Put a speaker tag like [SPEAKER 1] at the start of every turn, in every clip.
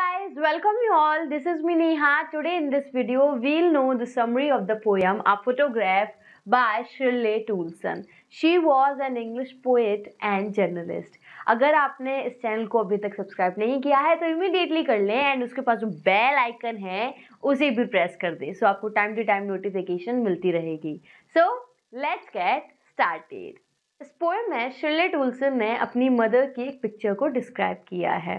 [SPEAKER 1] guys welcome you all this is me Neha today in this video we'll know the summary of the poem a photograph by Shirley Toulson she was an English poet and journalist अगर आपने इस channel को अभी तक subscribe नहीं किया है तो इमीडिएटली कर लें एंड उसके पास जो बेल आइकन है उसे भी प्रेस कर दें सो so, आपको टाइम टू टाइम नोटिफिकेशन मिलती रहेगी सो लेट्स गेट स्टार्टेड इस पोएम में शिरले उल्सम ने अपनी मदर की एक पिक्चर को डिस्क्राइब किया है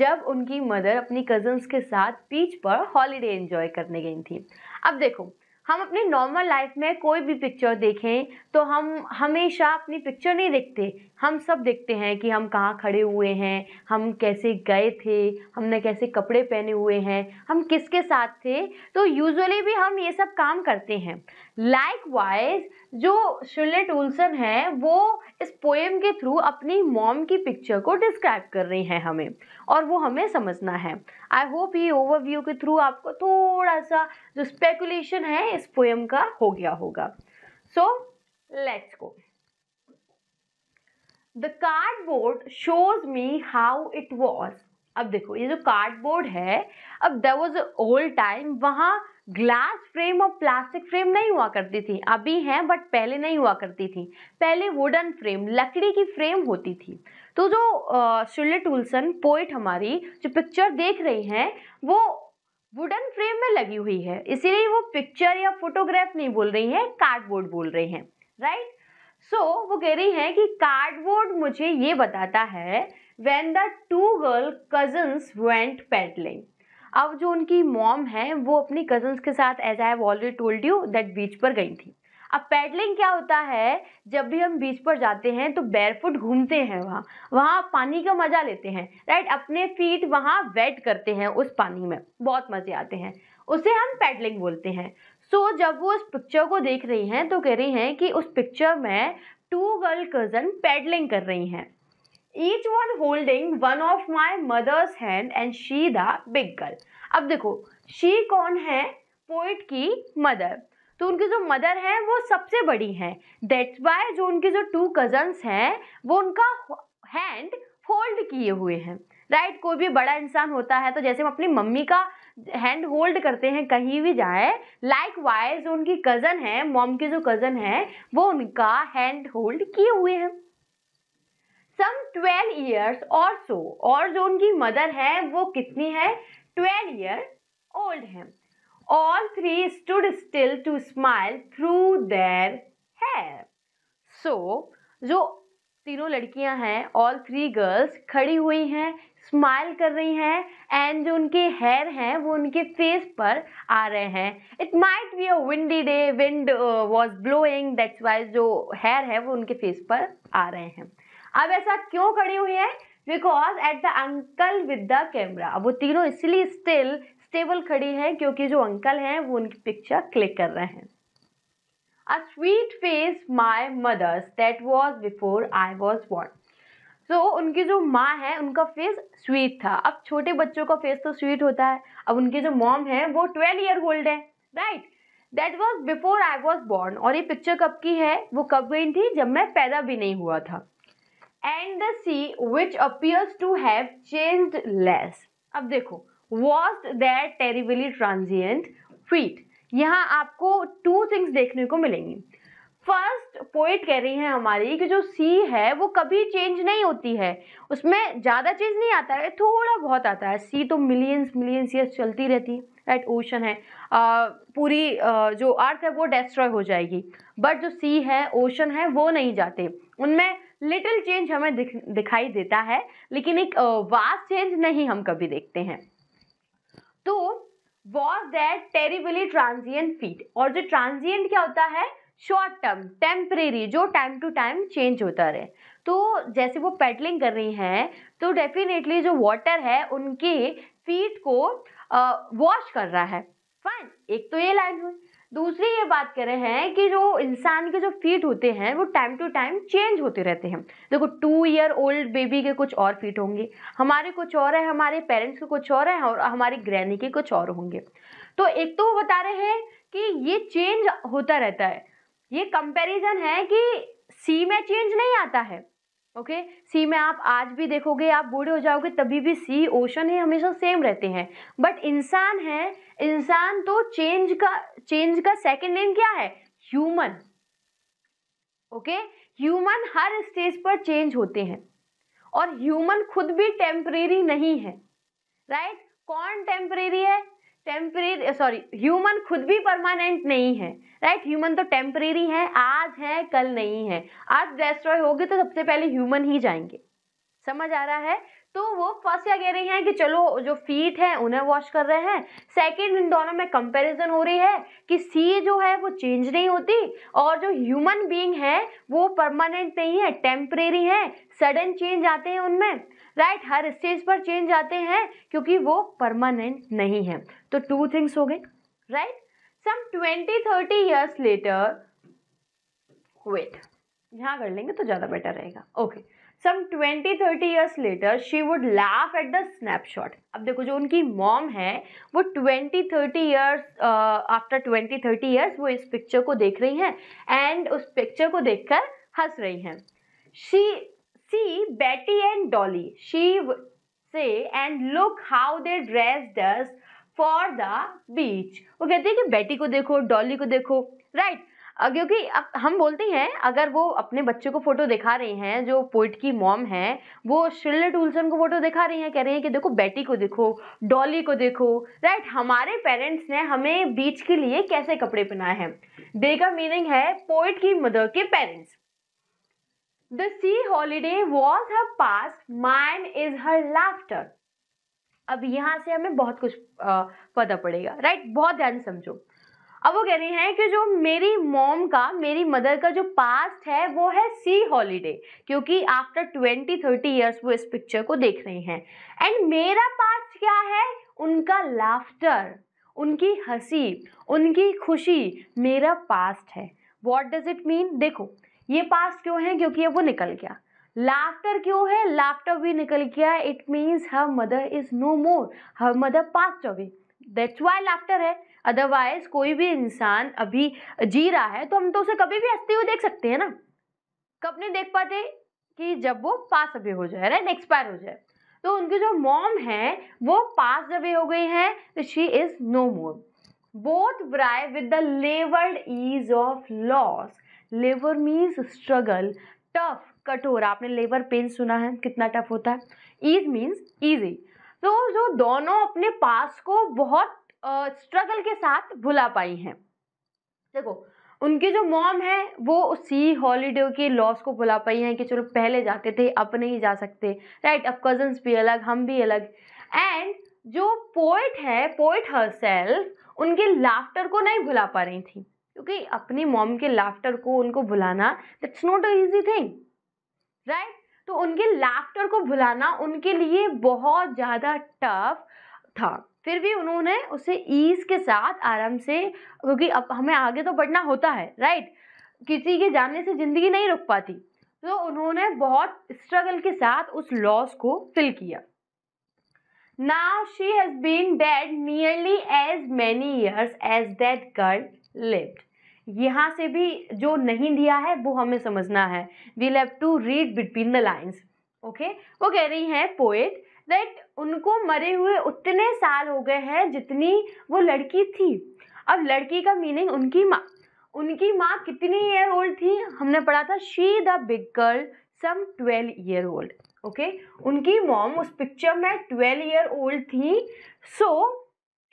[SPEAKER 1] जब उनकी मदर अपनी कज़न्स के साथ बीच पर हॉलीडे इन्जॉय करने गई थी अब देखो हम अपने नॉर्मल लाइफ में कोई भी पिक्चर देखें तो हम हमेशा अपनी पिक्चर नहीं देखते हम सब देखते हैं कि हम कहाँ खड़े हुए हैं हम कैसे गए थे हमने कैसे कपड़े पहने हुए हैं हम किसके साथ थे तो यूजुअली भी हम ये सब काम करते हैं लाइक वाइज जो शुलेट टूल्सन है वो इस पोएम के थ्रू अपनी मॉम की पिक्चर को डिस्क्राइब कर रही हैं हमें और वो हमें समझना है आई होप ये ओवरव्यू के थ्रू आपको थोड़ा सा जो स्पेकुलेशन है इस पोएम का हो गया होगा so let's go the cardboard shows me how it was अब देखो ये जो कार्डबोर्ड है अब द वॉज ओल्ड टाइम वहाँ ग्लास फ्रेम और प्लास्टिक फ्रेम नहीं हुआ करती थी अभी हैं बट पहले नहीं हुआ करती थी पहले वुडन फ्रेम लकड़ी की फ्रेम होती थी तो जो शुलट टूलसन पोइट हमारी जो पिक्चर देख रही हैं वो वुडन फ्रेम में लगी हुई है इसीलिए वो पिक्चर या फोटोग्राफ नहीं बोल रही है कार्डबोर्ड बोल रहे हैं राइट सो so, वो कह रही है कि कार्डबोर्ड मुझे ये बताता है when the two girl cousins went paddling अब जो उनकी मॉम है वो अपनी कजन्स के साथ as I have already told you that beach पर गई थी अब पैडलिंग क्या होता है जब भी हम बीच पर जाते हैं तो बैरफुट घूमते हैं वहाँ वहाँ पानी का मज़ा लेते हैं राइट अपने फीट वहाँ वेट करते हैं उस पानी में बहुत मज़े आते हैं उसे हम पैडलिंग बोलते हैं सो so, जब वो उस पिक्चर को देख रही हैं तो कह रही हैं कि उस पिक्चर में टू गर्ल कज़न पैडलिंग कर रही हैं each one holding one of my mother's hand and she the big girl अब देखो शी कौन है पोइट की मदर तो उनकी जो मदर है वो सबसे बड़ी हैं दैट्स वाई जो उनके जो टू कज़न्स हैं वो उनका हैंड होल्ड किए हुए हैं राइट right? कोई भी बड़ा इंसान होता है तो जैसे हम अपनी मम्मी का हैंड होल्ड करते हैं कहीं भी जाए लाइक वाइज उनकी कज़न है मॉम की जो कज़न है वो उनका हैंड होल्ड किए हुए हैं सम ट्वेल्व ईयर्स और सो और जो उनकी मदर है वो कितनी है ट्वेल्व ईयर ओल्ड है all three stood still to smile through their hair so जो तीनों लड़कियां हैं ऑल थ्री गर्ल्स खड़ी हुई हैं स्माइल कर रही हैं एंड जो उनके हेयर हैं वो उनके फेस पर आ रहे हैं it might be a windy day wind was blowing that's wise जो हेयर है वो उनके फेस पर आ रहे हैं अब ऐसा क्यों खड़ी हुई है because at the uncle with the camera अब वो तीनों इसलिए स्टिल स्टेबल खड़ी हैं क्योंकि जो अंकल हैं वो उनकी पिक्चर क्लिक कर रहे हैं a sweet face my mother's that was before I was want so तो so, उनकी जो माँ है उनका फेस स्वीट था अब छोटे बच्चों का फेस तो स्वीट होता है अब उनकी जो मॉम है वो ट्वेल्व ईयर ओल्ड है right that was before I was born और ये पिक्चर कब की है वो कब गई थी जब मैं पैदा भी नहीं हुआ था and the sea which appears to have changeless अब देखो was that terribly transient feet यहाँ आपको टू थिंग्स देखने को मिलेंगी फर्स्ट पोइट कह रही हैं हमारी कि जो सी है वो कभी चेंज नहीं होती है उसमें ज़्यादा चेंज नहीं आता है थोड़ा बहुत आता है सी तो मिलियंस मिलियंस ईयर्स चलती रहती है राइट ओशन है आ, पूरी आ, जो अर्थ है वो डिस्ट्रॉय हो जाएगी बट जो सी है ओशन है वो नहीं जाते उनमें लिटिल चेंज हमें दिख, दिखाई देता है लेकिन एक वास्ट चेंज नहीं हम कभी देखते हैं तो was that terribly transient feet और जो ट्रांजियंट क्या होता है शॉर्ट टर्म टेम्परेरी जो टाइम टू टाइम चेंज होता रहे तो जैसे वो पेडलिंग कर रही हैं तो डेफिनेटली जो वाटर है उनके फीट को वॉश कर रहा है फाइन एक तो ये लाइन हुई दूसरी ये बात कर रहे हैं कि जो इंसान के जो फीट होते हैं वो टाइम टू टाइम चेंज होते रहते हैं देखो टू ईयर ओल्ड बेबी के कुछ और फीट होंगे हमारे कुछ और है हमारे पेरेंट्स के कुछ और हैं और हमारी ग्रैनी के कुछ और होंगे तो एक तो वो बता रहे हैं कि ये चेंज होता रहता है ये कंपैरिजन है कि सी में चेंज नहीं आता है ओके okay? सी में आप आज भी देखोगे आप बूढ़े हो जाओगे तभी भी सी ओशन है हमेशा सेम रहते हैं बट इंसान है इंसान तो चेंज का चेंज का सेकेंड नेम क्या है ह्यूमन ओके ह्यूमन हर स्टेज पर चेंज होते हैं और ह्यूमन खुद भी टेम्परेरी नहीं है राइट right? कौन टेम्परेरी है टेम्परेरी सॉरी ह्यूमन खुद भी परमानेंट नहीं है राइट ह्यूमन तो टेम्परेरी है आज है कल नहीं है आज डेस्ट्रॉय होगी तो सबसे पहले ह्यूमन ही जाएंगे समझ आ रहा है तो वो फर्स्ट क्या कह रही हैं कि चलो जो फीट हैं उन्हें वॉश कर रहे हैं सेकंड इन दोनों में कंपैरिजन हो रही है कि सी जो है वो चेंज नहीं होती और जो ह्यूमन बीइंग है वो परमानेंट नहीं है टेम्परेरी है सडन चेंज आते हैं उनमें राइट right, हर स्टेज पर चेंज आते हैं क्योंकि वो परमानेंट नहीं है तो टू थिंग्स हो गए right some twenty thirty years later wait यहाँ कर लेंगे तो ज़्यादा बेटर रहेगा okay some twenty thirty years later she would laugh at the snapshot अब देखो जो उनकी मॉम है वो twenty thirty years after twenty thirty years वो इस पिक्चर को देख रही हैं एंड उस पिक्चर को देखकर हंस रही हैं she see Betty and Dolly. She would say, and look how they dressed us for the beach. वो कहते हैं कि बेटी को देखो डॉली को देखो राइट right. क्योंकि अब हम बोलते हैं अगर वो अपने बच्चे को फोटो दिखा रही हैं जो पोइट की मॉम है वो शिल्ले टूल्सन को फोटो दिखा रही हैं कह रही हैं कि देखो बेटी को देखो डॉली को देखो राइट हमारे पेरेंट्स ने हमें बीच के लिए कैसे कपड़े पहनाए हैं दे का मीनिंग है पोइट की मदर के parents The sea holiday was her past, mine is her laughter. अब यहाँ से हमें बहुत कुछ पता पड़ेगा राइट बहुत ध्यान समझो अब वो कह रही हैं कि जो मेरी मॉम का मेरी मदर का जो पास्ट है वो है सी हॉलीडे क्योंकि आफ्टर ट्वेंटी थर्टी ईयर्स वो इस पिक्चर को देख रही हैं एंड मेरा पास्ट क्या है उनका लाफ्टर उनकी हंसी उनकी खुशी मेरा पास्ट है वॉट डज इट मीन देखो ये पास क्यों है क्योंकि अब वो निकल गया लाफ्टर क्यों है लाफ्टर भी निकल गया it means her mother is no more her mother passed away that's why laughter है अदरवाइज कोई भी इंसान अभी जी रहा है तो हम तो उसे कभी भी हंसते हुए देख सकते हैं ना कब नहीं देख पाते कि जब वो पास अवे हो जाए राइट एक्सपायर हो जाए तो उनकी जो मॉम है वो पास अवे हो गई है तो she is no more both wry with the laboured ease of loss labour means struggle tough कठोर आपने लेबर पेन सुना है कितना टफ होता है ईज मीन्स ईजी तो जो दोनों अपने पास को बहुत स्ट्रगल uh, के साथ भुला पाई हैं देखो उनके जो मॉम है वो उसी हॉलीडे के लॉस को भुला पाई हैं कि चलो पहले जाते थे अब नहीं जा सकते राइट अब कजन्स भी अलग हम भी अलग एंड जो पोइट है पोइट हर सेल्फ उनके लाफ्टर को नहीं भुला पा रही थी क्योंकि अपनी मॉम के लाफ्टर को उनको भुलाना that's not a easy thing right तो उनके लाफ्टर को भुलाना उनके लिए बहुत ज़्यादा टफ था फिर भी उन्होंने उसे ईज के साथ आराम से क्योंकि अब हमें आगे तो बढ़ना होता है राइट किसी के जाने से ज़िंदगी नहीं रुक पाती तो उन्होंने बहुत स्ट्रगल के साथ उस लॉस को फिल किया now she has been dead nearly as many years as that girl left यहाँ से भी जो नहीं दिया है वो हमें समझना है we have to read between the lines okay वो कह रही हैं पोएट दैट उनको मरे हुए उतने साल हो गए हैं जितनी वो लड़की थी अब लड़की का मीनिंग उनकी माँ उनकी माँ कितनी ईयर ओल्ड थी हमने पढ़ा था she the big girl some twelve year old okay उनकी मॉम उस पिक्चर में ट्वेल्व ईयर ओल्ड थी सो so,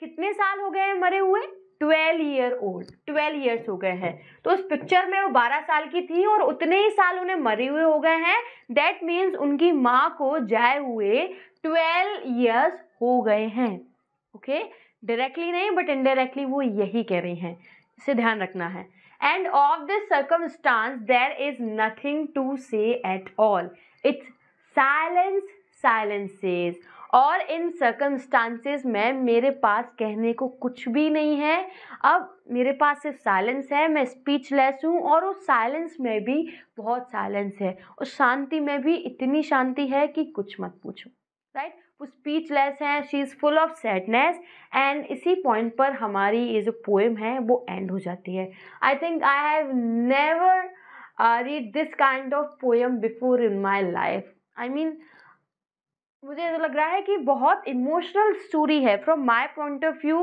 [SPEAKER 1] कितने साल हो गए हैं मरे हुए 12 ईयर ओल्ड 12 ईयर्स हो गए हैं तो उस पिक्चर में वो बारह साल की थी और उतने ही साल उन्हें मरे हुए हो गए हैं दैट मीन्स उनकी माँ को जाए हुए ट्वेल्व ईयर्स हो गए हैं ओके okay? डायरेक्टली नहीं बट इनडायरेक्टली वो यही कह रही हैं इसे ध्यान रखना है end of this circumstance there is nothing to say at all it's silence silences और इन सर्कमस्टांसेस में मेरे पास कहने को कुछ भी नहीं है अब मेरे पास सिर्फ साइलेंस है मैं स्पीचलेस हूँ और उस साइलेंस में भी बहुत साइलेंस है उस शांति में भी इतनी शांति है कि कुछ मत पूछो राइट वो स्पीचलेस है she is full of sadness and इसी पॉइंट पर हमारी ये जो पोएम है वो एंड हो जाती है I think I have never read this kind of poem before in my life I mean मुझे ऐसा लग रहा है कि बहुत इमोशनल स्टोरी है from my point of view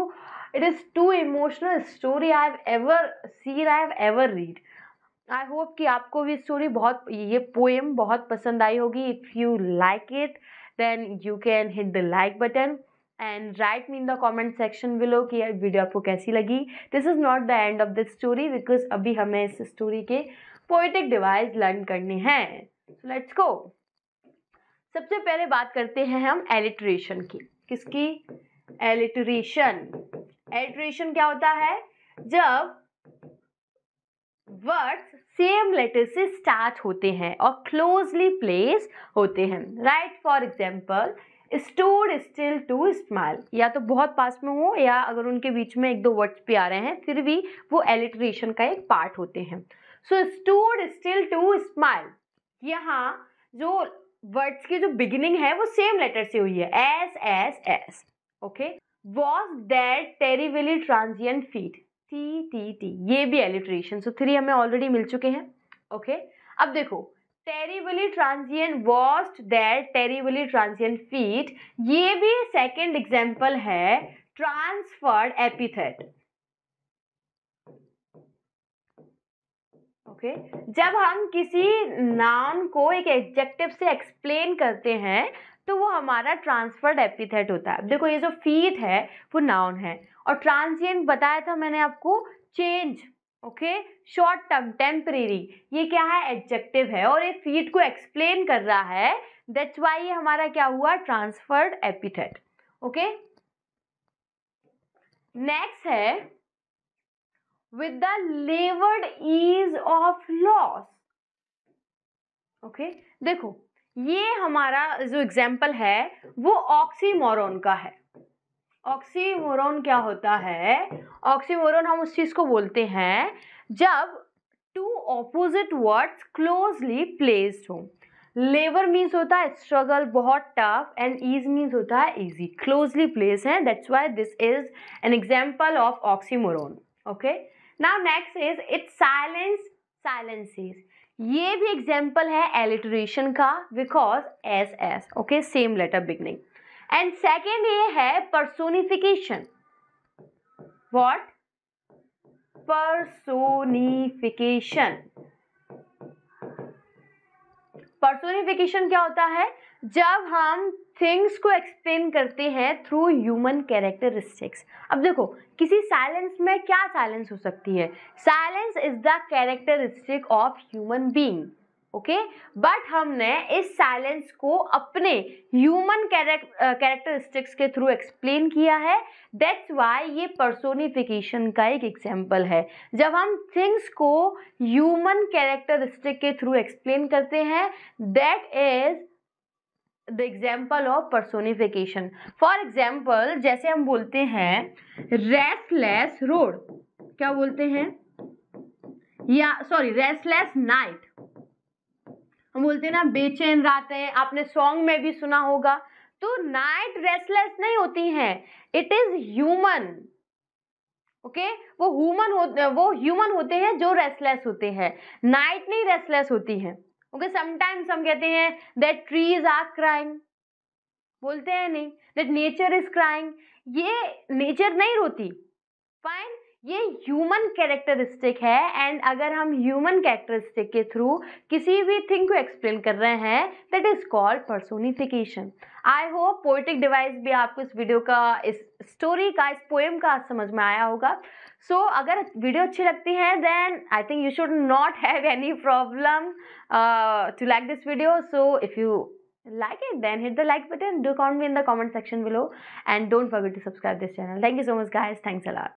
[SPEAKER 1] it is too emotional story I have ever seen I have ever read I hope कि आपको भी स्टोरी बहुत ये पोएम बहुत पसंद आई होगी if you like it then you can hit the like button and write me in the comment section below कि यह वीडियो आपको कैसी लगी this is not the end of this story because अभी हमें इस स्टोरी के पोइटिक डिवाइस लर्न करने हैं लेट्स गो सबसे पहले बात करते हैं हम एलिट्रेशन की किसकी एलिट्रेशन एलिट्रेशन क्या होता है जब वर्ड्स सेम लेटर से स्टार्ट होते हैं और क्लोजली प्लेस होते हैं right for example store still to smile या तो बहुत पास में हो या अगर उनके बीच में एक दो वर्ड्स भी आ रहे हैं फिर भी वो एलिट्रेशन का एक पार्ट होते हैं so store still to smile यहाँ जो वर्ड्स की जो बिगिनिंग है वो सेम लेटर से हुई है S S S okay was that terribly transient feet T T T ये भी एलिट्रेशन सो थ्री हमें ऑलरेडी मिल चुके हैं ओके okay? अब देखो terribly transient was that terribly transient feet ये भी सेकेंड एग्जाम्पल है ट्रांसफर्ड एपिथेट ओके जब हम किसी नाउन को एक एडजेक्टिव से एक्सप्लेन करते हैं तो वो हमारा ट्रांसफर्ड एपिथेट होता है देखो ये जो फीट है वो नाउन है और ट्रांसजेंट बताया था मैंने आपको change okay short term temporary ये क्या है एडजेक्टिव है और ये फीट को एक्सप्लेन कर रहा है दैट्स वाई ये हमारा क्या हुआ ट्रांसफर्ड एपिथेट ओके नेक्स्ट है with the laboured ease of loss okay okay? देखो ये हमारा जो एग्जाम्पल है वो ऑक्सीमोरोन का है ऑक्सीमोरॉन क्या होता है ऑक्सीमोरोन हम उस चीज़ को बोलते हैं जब two opposite words closely placed हो लेबर मीन्स होता है स्ट्रगल बहुत टफ एंड ईज मीन्स होता है इजी क्लोजली प्लेस है that's why this is an example of oxymoron okay now next is it silence silences ये भी एग्जाम्पल है एलिटरेशन का because S S okay same letter beginning and second ये है personification what personification personification क्या होता है जब हम थिंग्स को एक्सप्लेन करते हैं थ्रू ह्यूमन कैरेक्टरिस्टिक्स अब देखो किसी साइलेंस में क्या साइलेंस हो सकती है silence is the characteristic of human being okay but हमने इस साइलेंस को अपने ह्यूमन कैरेक्टरिस्टिक्स के थ्रू एक्सप्लेन किया है दैट्स वाई ये पर्सोनिफिकेशन का एक एग्जाम्पल है जब हम थिंग्स को ह्यूमन कैरेक्टरिस्टिक के थ्रू एक्सप्लेन करते हैं that is the example of personification for example जैसे हम बोलते हैं रेस्टलेस रोड क्या बोलते हैं या सॉरी रेस्टलेस नाइट हम बोलते हैं ना बेचैन रातें आपने सॉन्ग में भी सुना होगा तो नाइट रेस्टलेस नहीं होती हैं इट इज ह्यूमन ओके वो ह्यूमन होते वो ह्यूमन होते हैं जो रेस्टलेस होते हैं नाइट नहीं रेस्टलेस होती हैं ओके समटाइम्स हम कहते हैं दैट ट्रीज आर क्राइंग बोलते हैं नहीं दैट नेचर इज क्राइंग ये नेचर नहीं रोती फाइन ये ह्यूमन कैरेक्टरिस्टिक है एंड अगर हम ह्यूमन कैरेक्टरिस्टिक के थ्रू किसी भी थिंग को एक्सप्लेन कर रहे हैं that is called personification I hope poetic device भी आपको इस वीडियो का इस स्टोरी का इस पोएम का समझ में आया होगा सो so, अगर वीडियो अच्छी लगती है then I think you should not have any problem to like this video so if you like it then hit the like button do comment me in the comment section below and don't forget to subscribe this channel thank you so much guys thanks a